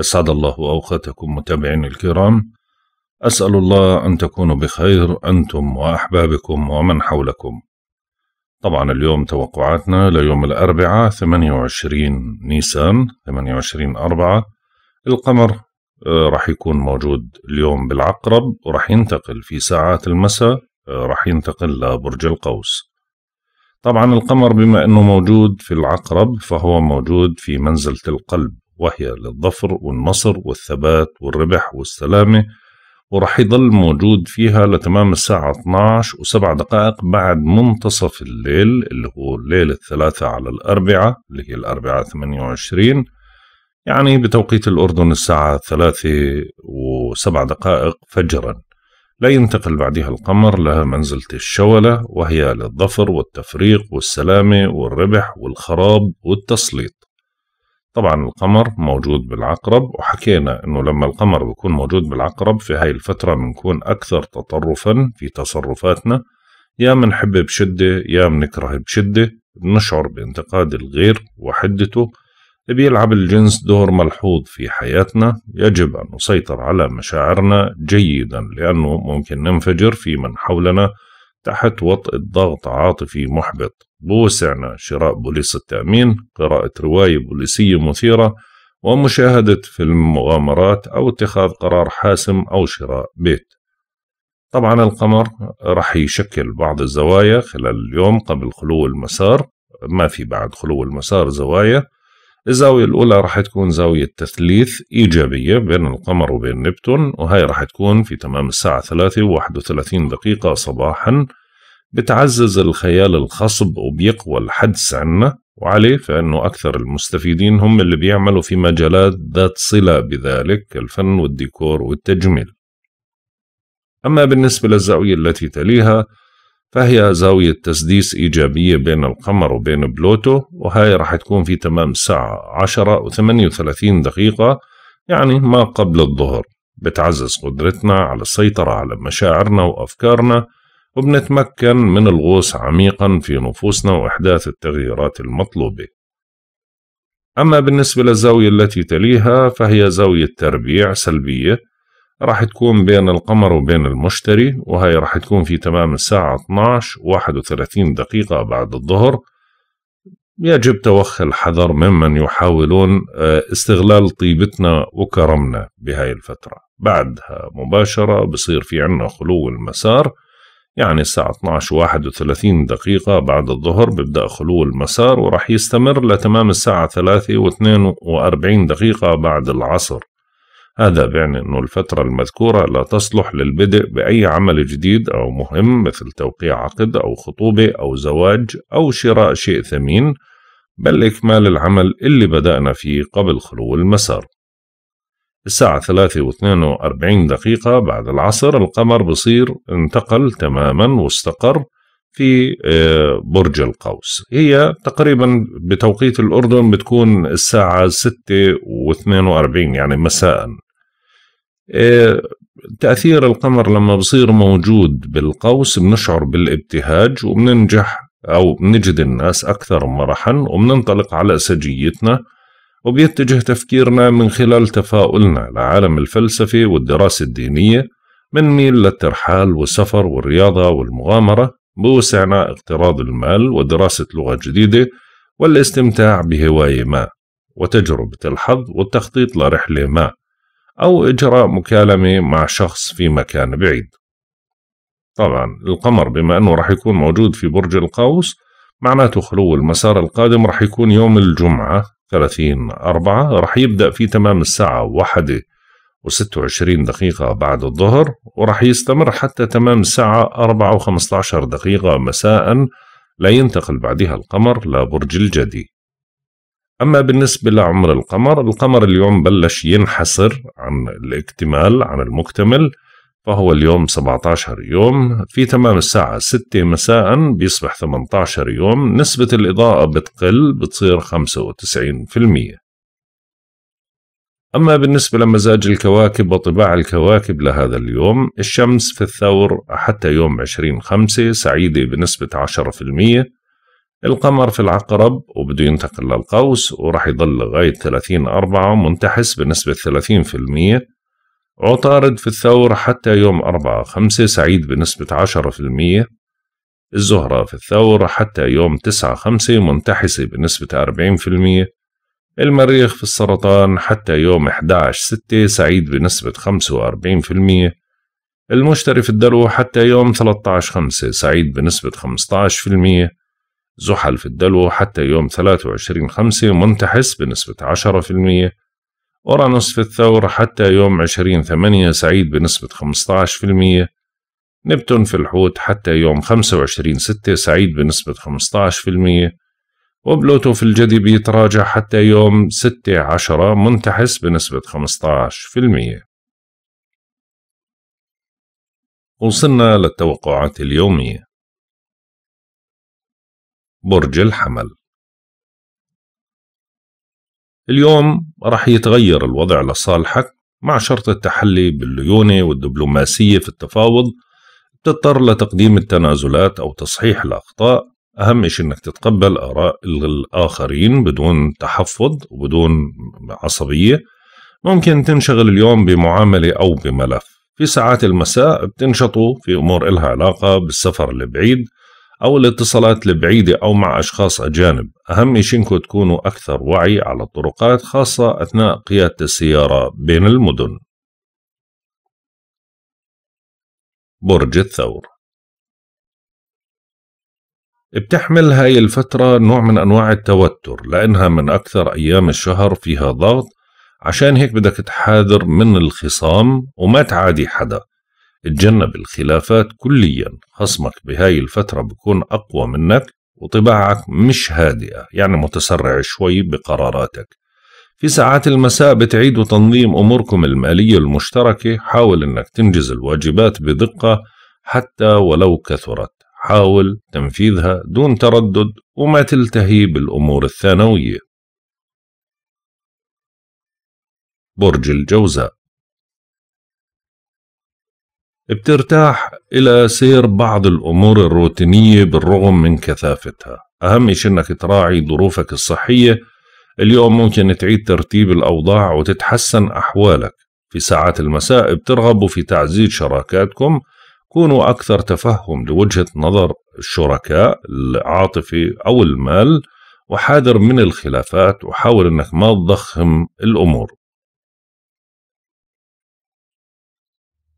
أسعد الله أوقاتكم متابعين الكرام أسأل الله أن تكونوا بخير أنتم وأحبابكم ومن حولكم طبعا اليوم توقعاتنا ليوم الأربعاء 28 نيسان 28 أربعة القمر آه، راح يكون موجود اليوم بالعقرب وراح ينتقل في ساعات المساء آه، راح ينتقل لبرج القوس طبعا القمر بما أنه موجود في العقرب فهو موجود في منزلة القلب وهي للظفر والنصر والثبات والربح والسلامة ورح يضل موجود فيها لتمام الساعة 12 وسبع دقائق بعد منتصف الليل اللي هو الليل الثلاثة على الأربعة اللي هي الأربعة 28 يعني بتوقيت الأردن الساعة ثلاثة وسبع دقائق فجرا لا ينتقل بعدها القمر لها منزلة الشولة وهي للظفر والتفريق والسلامة والربح والخراب والتسليط طبعا القمر موجود بالعقرب وحكينا انه لما القمر بيكون موجود بالعقرب في هاي الفترة بنكون اكثر تطرفا في تصرفاتنا يا منحب بشدة يا منكره بشدة بنشعر بانتقاد الغير وحدته بيلعب الجنس دور ملحوظ في حياتنا يجب أن نسيطر على مشاعرنا جيدا لأنه ممكن ننفجر في من حولنا تحت وطء الضغط عاطفي محبط بوسعنا شراء بوليس التأمين قراءة رواية بوليسية مثيرة ومشاهدة فيلم مغامرات أو اتخاذ قرار حاسم أو شراء بيت طبعا القمر راح يشكل بعض الزوايا خلال اليوم قبل خلو المسار ما في بعد خلو المسار زوايا الزاوية الأولى راح تكون زاوية تثليث إيجابية بين القمر وبين نبتون وهي راح تكون في تمام الساعة ثلاثة وواحد وثلاثين دقيقة صباحا بتعزز الخيال الخصب وبيقوى الحدس عنا وعليه فإنه أكثر المستفيدين هم اللي بيعملوا في مجالات ذات صلة بذلك كالفن والديكور والتجميل أما بالنسبة للزاوية التي تليها فهي زاوية تسديس إيجابية بين القمر وبين بلوتو وهاي راح تكون في تمام الساعة عشرة وثمانية وثلاثين دقيقة يعني ما قبل الظهر بتعزز قدرتنا على السيطرة على مشاعرنا وأفكارنا وبنتمكن من الغوص عميقا في نفوسنا وإحداث التغييرات المطلوبة أما بالنسبة للزاوية التي تليها فهي زاوية تربيع سلبية راح تكون بين القمر وبين المشتري وهي راح تكون في تمام الساعة 12 31 دقيقة بعد الظهر يجب توخي الحذر ممن يحاولون آه، استغلال طيبتنا وكرمنا بهاي الفترة بعدها مباشرة بصير في عنا خلو المسار يعني الساعة 12 31 دقيقة بعد الظهر بيبدأ خلو المسار ورح يستمر لتمام الساعة 3 و42 دقيقة بعد العصر هذا بيعني أنه الفترة المذكورة لا تصلح للبدء بأي عمل جديد أو مهم مثل توقيع عقد أو خطوبة أو زواج أو شراء شيء ثمين بل إكمال العمل اللي بدأنا فيه قبل خلو المسار الساعة ثلاثة واثنين وأربعين دقيقة بعد العصر القمر بصير انتقل تماما واستقر في آه، برج القوس هي تقريبا بتوقيت الأردن بتكون الساعة ستة واثنين وأربعين يعني مساء آه، تأثير القمر لما بصير موجود بالقوس بنشعر بالابتهاج وبننجح أو بنجد الناس أكثر مرحا وبننطلق على سجيتنا وبيتجه تفكيرنا من خلال تفاؤلنا لعالم الفلسفة والدراسة الدينية بنميل للترحال والسفر والرياضة والمغامرة بوسعنا اقتراض المال ودراسة لغة جديدة والاستمتاع بهواية ما وتجربة الحظ والتخطيط لرحلة ما أو إجراء مكالمة مع شخص في مكان بعيد طبعا القمر بما أنه راح يكون موجود في برج القوس معناته خلو المسار القادم راح يكون يوم الجمعة 30 أربعة راح يبدأ في تمام الساعة واحدة واحدة و26 دقيقة بعد الظهر وراح يستمر حتى تمام الساعة 4 و15 دقيقة مساء لا ينتقل بعدها القمر لبرج الجدي أما بالنسبة لعمر القمر القمر اليوم بلش ينحسر عن الاكتمال عن المكتمل فهو اليوم 17 يوم في تمام الساعة 6 مساء بيصبح 18 يوم نسبة الإضاءة بتقل بتصير 95% أما بالنسبة لمزاج الكواكب وطباع الكواكب لهذا اليوم الشمس في الثور حتى يوم 20 خمسة سعيدة بنسبة 10% القمر في العقرب وبده ينتقل للقوس وراح يضل لغاية 30 أربعة منتحس بنسبة 30% عطارد في الثور حتى يوم أربعة خمسة سعيد بنسبة عشرة في المية الزهرة في الثور حتى يوم تسعة خمسة منتحسة بنسبة أربعين في المية المريخ في السرطان حتى يوم 11 ستة سعيد بنسبة خمسة وأربعين في المية المشتري في الدلو حتى يوم 13 خمسة سعيد بنسبة عشر في المية زحل في الدلو حتى يوم 23 خمسة منتحس بنسبة عشرة في المية أورانوس في الثور حتى يوم 20 ثمانية سعيد بنسبة 15% نبتون في الحوت حتى يوم 25 ستة سعيد بنسبة 15% وبلوتو في الجدي بيتراجع حتى يوم 6 عشرة منتحس بنسبة 15% وصلنا للتوقعات اليومية برج الحمل اليوم راح يتغير الوضع لصالحك مع شرط التحلي بالليونة والدبلوماسية في التفاوض تضطر لتقديم التنازلات أو تصحيح الأخطاء أهم شيء أنك تتقبل آراء الآخرين بدون تحفظ وبدون عصبية ممكن تنشغل اليوم بمعاملة أو بملف في ساعات المساء بتنشطوا في أمور إلها علاقة بالسفر البعيد أو الاتصالات البعيدة أو مع أشخاص أجانب أهم شيء إنكم تكونوا أكثر وعي على الطرقات خاصة أثناء قيادة السيارة بين المدن برج الثور بتحمل هاي الفترة نوع من أنواع التوتر لأنها من أكثر أيام الشهر فيها ضغط عشان هيك بدك تحاذر من الخصام وما تعادي حدا اتجنب الخلافات كليا خصمك بهاي الفترة بكون أقوى منك وطباعك مش هادئة يعني متسرع شوي بقراراتك في ساعات المساء بتعيدوا تنظيم أموركم المالية المشتركة حاول أنك تنجز الواجبات بدقة حتى ولو كثرت حاول تنفيذها دون تردد وما تلتهي بالأمور الثانوية برج الجوزاء بترتاح إلى سير بعض الأمور الروتينية بالرغم من كثافتها أهم شيء أنك تراعي ظروفك الصحية اليوم ممكن تعيد ترتيب الأوضاع وتتحسن أحوالك في ساعات المساء بترغبوا في تعزيز شراكاتكم كونوا أكثر تفهم لوجهة نظر الشركاء العاطفي أو المال وحاذر من الخلافات وحاول أنك ما تضخم الأمور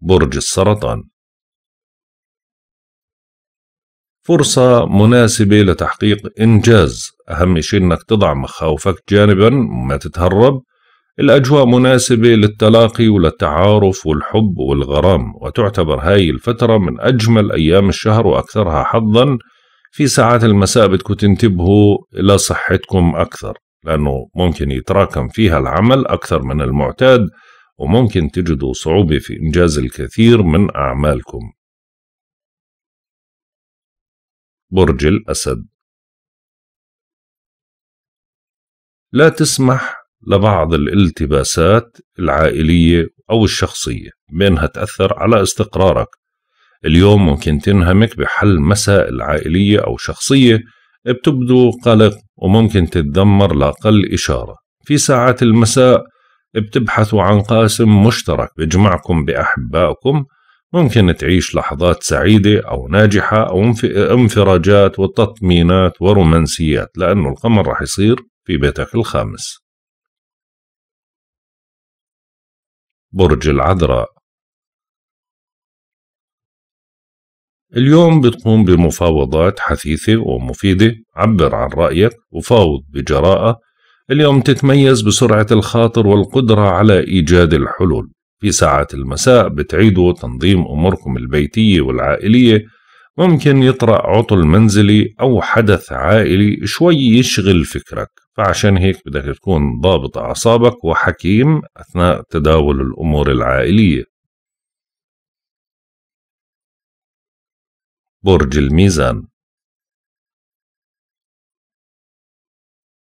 برج السرطان فرصة مناسبة لتحقيق إنجاز أهم شيء إنك تضع مخاوفك جانبا ما تتهرب الأجواء مناسبة للتلاقي وللتعارف والحب والغرام وتعتبر هاي الفترة من أجمل أيام الشهر وأكثرها حظا في ساعات المساء بدكم تنتبهوا إلى صحتكم أكثر لأنه ممكن يتراكم فيها العمل أكثر من المعتاد وممكن تجدوا صعوبة في إنجاز الكثير من أعمالكم برج الأسد لا تسمح لبعض الالتباسات العائلية أو الشخصية بأنها تأثر على استقرارك اليوم ممكن تنهمك بحل مسائل عائلية أو شخصية بتبدو قلق وممكن تتدمر لأقل إشارة في ساعات المساء بتبحثوا عن قاسم مشترك بيجمعكم بأحبائكم ممكن تعيش لحظات سعيدة أو ناجحة أو انفراجات وتطمينات ورومانسيات لأنه القمر رح يصير في بيتك الخامس برج العذراء اليوم بتقوم بمفاوضات حثيثة ومفيدة عبر عن رأيك وفاوض بجراءة اليوم تتميز بسرعة الخاطر والقدرة على إيجاد الحلول في ساعات المساء بتعيدوا تنظيم أموركم البيتية والعائلية ممكن يطرأ عطل منزلي أو حدث عائلي شوي يشغل فكرك فعشان هيك بدك تكون ضابط أعصابك وحكيم أثناء تداول الأمور العائلية برج الميزان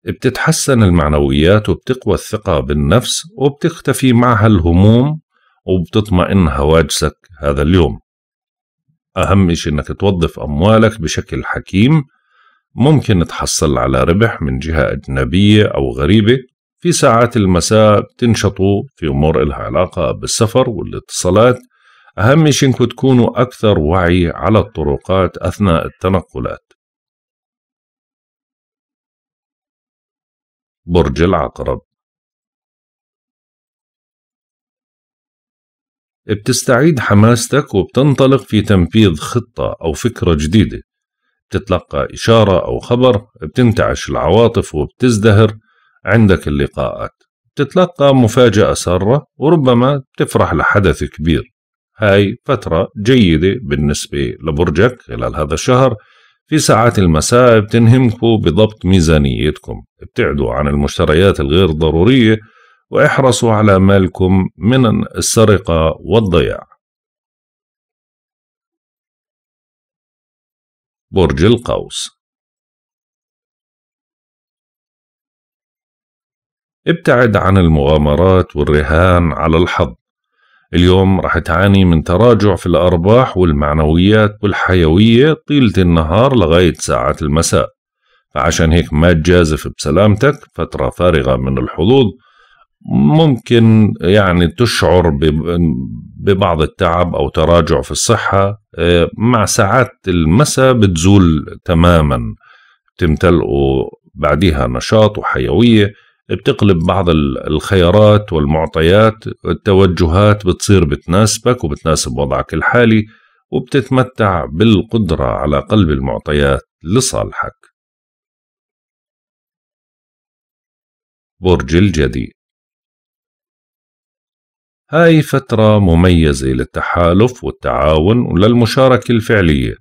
بتتحسن المعنويات وبتقوى الثقة بالنفس وبتختفي معها الهموم وبتطمئن هواجسك هذا اليوم أهم شيء أنك توظف أموالك بشكل حكيم ممكن تحصل على ربح من جهة أجنبية أو غريبة في ساعات المساء بتنشطوا في أمور إلها علاقة بالسفر والاتصالات أهم شيء أنكم تكونوا أكثر وعي على الطرقات أثناء التنقلات برج العقرب بتستعيد حماستك وبتنطلق في تنفيذ خطة أو فكرة جديدة بتتلقى إشارة أو خبر بتنتعش العواطف وبتزدهر عندك اللقاءات بتتلقى مفاجأة سارة وربما بتفرح لحدث كبير هاي فترة جيدة بالنسبة لبرجك خلال هذا الشهر في ساعات المساء بتنهمكوا بضبط ميزانيتكم ابتعدوا عن المشتريات الغير ضرورية واحرصوا على مالكم من السرقة والضياع برج القوس ابتعد عن المغامرات والرهان على الحظ اليوم رح تعاني من تراجع في الأرباح والمعنويات والحيوية طيلة النهار لغاية ساعات المساء فعشان هيك ما تجازف بسلامتك فترة فارغة من الحظوظ ممكن يعني تشعر ببعض التعب أو تراجع في الصحة آه، مع ساعات المساء بتزول تماما تمتلئ بعديها نشاط وحيوية بتقلب بعض الخيارات والمعطيات والتوجهات بتصير بتناسبك وبتناسب وضعك الحالي وبتتمتع بالقدرة على قلب المعطيات لصالحك برج الجدي هاي فترة مميزة للتحالف والتعاون وللمشاركة الفعلية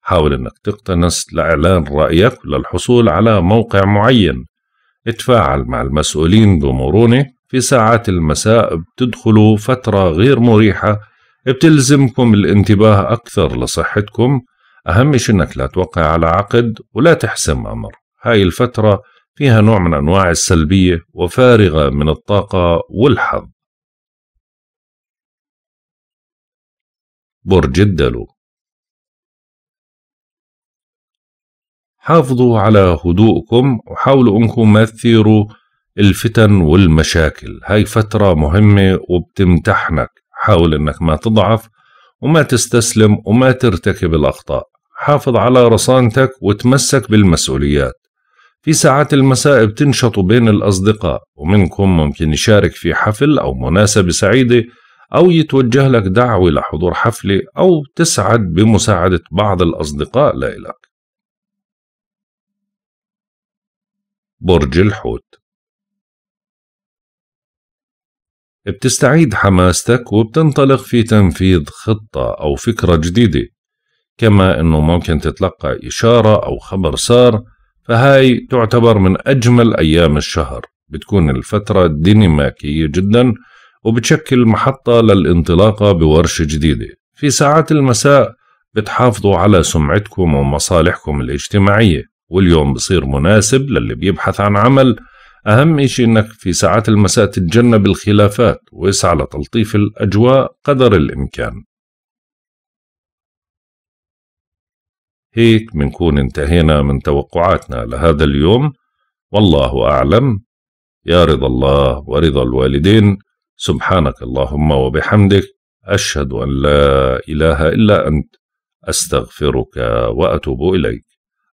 حاول أنك تقتنص لإعلان رأيك وللحصول على موقع معين اتفاعل مع المسؤولين بمرونة في ساعات المساء بتدخلوا فترة غير مريحة بتلزمكم الانتباه أكثر لصحتكم أهم شي إنك لا توقع على عقد ولا تحسم أمر هاي الفترة فيها نوع من أنواع السلبية وفارغة من الطاقة والحظ برج الدلو حافظوا على هدوءكم وحاولوا انكم ما تثيروا الفتن والمشاكل هاي فترة مهمة وبتمتحنك حاول انك ما تضعف وما تستسلم وما ترتكب الاخطاء حافظ على رصانتك وتمسك بالمسؤوليات في ساعات المساء بتنشطوا بين الأصدقاء ومنكم ممكن يشارك في حفل أو مناسبة سعيدة أو يتوجه لك دعوة لحضور حفلة أو تسعد بمساعدة بعض الأصدقاء لإلك برج الحوت بتستعيد حماستك وبتنطلق في تنفيذ خطة أو فكرة جديدة كما أنه ممكن تتلقى إشارة أو خبر سار فهاي تعتبر من أجمل أيام الشهر بتكون الفترة ديناميكية جدا وبتشكل محطة للانطلاقة بورشة جديدة في ساعات المساء بتحافظوا على سمعتكم ومصالحكم الاجتماعية واليوم بصير مناسب للي بيبحث عن عمل أهم إشي إنك في ساعات المساء تتجنب الخلافات واسعى لتلطيف الأجواء قدر الإمكان هيك منكون انتهينا من توقعاتنا لهذا اليوم والله أعلم يا رضا الله ورضا الوالدين سبحانك اللهم وبحمدك أشهد أن لا إله إلا أنت أستغفرك وأتوب إليك